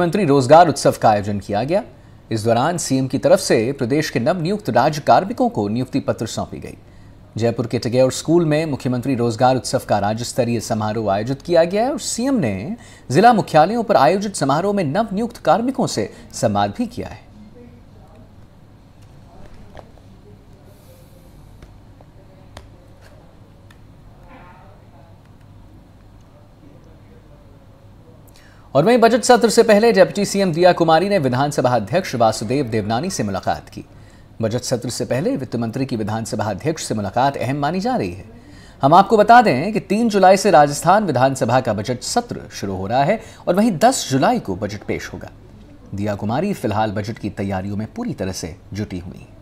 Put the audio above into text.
मंत्री रोजगार उत्सव का आयोजन किया गया इस दौरान सीएम की तरफ से प्रदेश के नव नियुक्त राज्य कार्मिकों को नियुक्ति पत्र सौंपी गई जयपुर के टगेर स्कूल में मुख्यमंत्री रोजगार उत्सव का राज्य स्तरीय समारोह आयोजित किया गया और सीएम ने जिला मुख्यालयों पर आयोजित समारोह में नव नियुक्त कार्मिकों से संवाद भी किया है और वहीं बजट सत्र से पहले डेप्यूटी सीएम दिया कुमारी ने विधानसभा अध्यक्ष वासुदेव देवनानी से मुलाकात की बजट सत्र से पहले वित्त मंत्री की विधानसभा अध्यक्ष से मुलाकात अहम मानी जा रही है हम आपको बता दें कि 3 जुलाई से राजस्थान विधानसभा का बजट सत्र शुरू हो रहा है और वहीं 10 जुलाई को बजट पेश होगा दिया कुमारी फिलहाल बजट की तैयारियों में पूरी तरह से जुटी हुई हैं